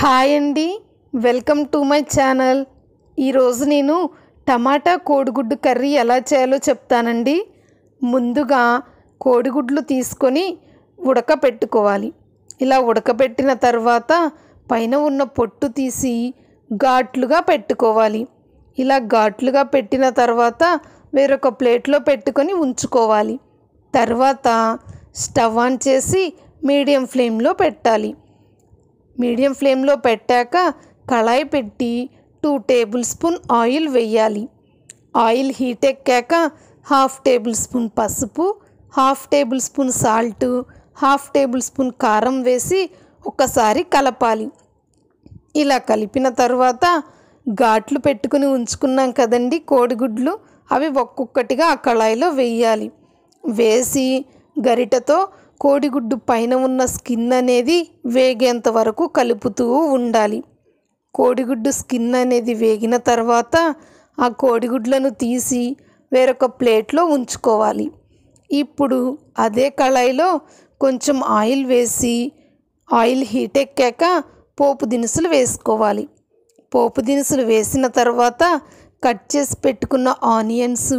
hi అండి welcome to my channel ఈరోజు నేను టమాటా కోడిగుడ్డు కర్రీ ఎలా చేయాలో చెప్తానండి ముందుగా కోడిగుడ్లు తీసుకొని ఉడకపెట్టుకోవాలి ఇలా ఉడకపెట్టిన తర్వాత పైన ఉన్న పొట్టు తీసి ఘాట్లుగా పెట్టుకోవాలి ఇలా ఘాట్లుగా పెట్టిన తర్వాత వేరొక ప్లేట్లో పెట్టుకొని ఉంచుకోవాలి తర్వాత స్టవ్ ఆన్ చేసి మీడియం ఫ్లేమ్లో పెట్టాలి మీడియం ఫ్లేమ్లో పెట్టాక కళాయి పెట్టి టూ టేబుల్ స్పూన్ ఆయిల్ వేయాలి ఆయిల్ హీట్ ఎక్కాక హాఫ్ టేబుల్ స్పూన్ పసుపు half tablespoon salt half tablespoon కారం వేసి ఒకసారి కలపాలి ఇలా కలిపిన తర్వాత ఘాట్లు పెట్టుకుని ఉంచుకున్నాం కదండి కోడిగుడ్లు అవి ఒక్కొక్కటిగా ఆ కళాయిలో వేయాలి వేసి గరిటతో కోడిగుడ్డు పైన ఉన్న స్కిన్ అనేది వేగేంత వరకు కలుపుతూ ఉండాలి కోడిగుడ్డు స్కిన్ అనేది వేగిన తర్వాత ఆ కోడిగుడ్లను తీసి వేరొక ప్లేట్లో ఉంచుకోవాలి ఇప్పుడు అదే కళాయిలో కొంచెం ఆయిల్ వేసి ఆయిల్ హీట్ ఎక్కాక పోపు దినుసులు వేసుకోవాలి పోపు దినుసులు వేసిన తర్వాత కట్ చేసి పెట్టుకున్న ఆనియన్స్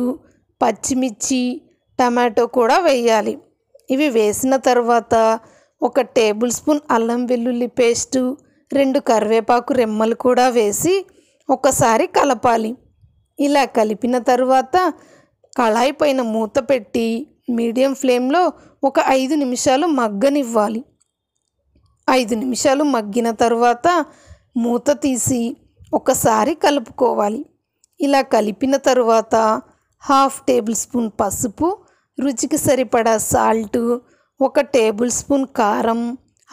పచ్చిమిర్చి టమాటో కూడా వేయాలి ఇవి వేసిన తర్వాత ఒక టేబుల్ స్పూన్ అల్లం వెల్లుల్లి పేస్టు రెండు కరివేపాకు రెమ్మలు కూడా వేసి ఒకసారి కలపాలి ఇలా కలిపిన తర్వాత కళాయి పైన మూత పెట్టి మీడియం ఫ్లేమ్లో ఒక ఐదు నిమిషాలు మగ్గనివ్వాలి ఐదు నిమిషాలు మగ్గిన తర్వాత మూత తీసి ఒకసారి కలుపుకోవాలి ఇలా కలిపిన తర్వాత హాఫ్ టేబుల్ స్పూన్ పసుపు రుచికి సరిపడా సాల్టు ఒక టేబుల్ స్పూన్ కారం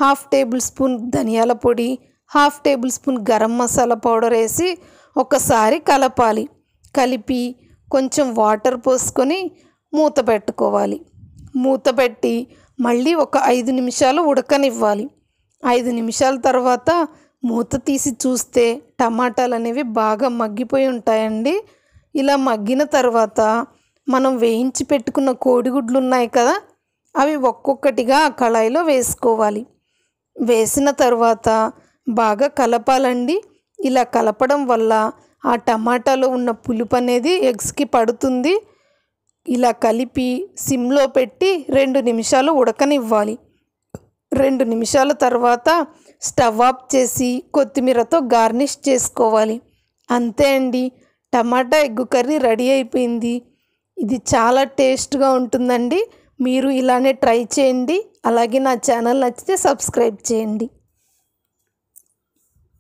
హాఫ్ టేబుల్ స్పూన్ ధనియాల పొడి half tablespoon garam masala powder వేసి ఒకసారి కలపాలి కలిపి కొంచెం వాటర్ పోసుకొని మూత పెట్టుకోవాలి మూత పెట్టి మళ్ళీ ఒక ఐదు నిమిషాలు ఉడకనివ్వాలి ఐదు నిమిషాల తర్వాత మూత తీసి చూస్తే టమాటాలు అనేవి బాగా మగ్గిపోయి ఉంటాయండి ఇలా మగ్గిన తర్వాత మనం వేయించి పెట్టుకున్న కోడిగుడ్లు ఉన్నాయి కదా అవి ఒక్కొక్కటిగా ఆ కళాయిలో వేసుకోవాలి వేసిన తర్వాత బాగా కలపాలండి ఇలా కలపడం వల్ల ఆ టమాటాలో ఉన్న పులుపు అనేది ఎగ్స్కి పడుతుంది ఇలా కలిపి సిమ్లో పెట్టి రెండు నిమిషాలు ఉడకనివ్వాలి రెండు నిమిషాల తర్వాత స్టవ్ ఆఫ్ చేసి కొత్తిమీరతో గార్నిష్ చేసుకోవాలి అంతే అండి టమాటా ఎగ్గు కర్రీ రెడీ అయిపోయింది ఇది చాలా టేస్ట్గా ఉంటుందండి మీరు ఇలానే ట్రై చేయండి అలాగే నా ఛానల్ నచ్చితే సబ్స్క్రైబ్ చేయండి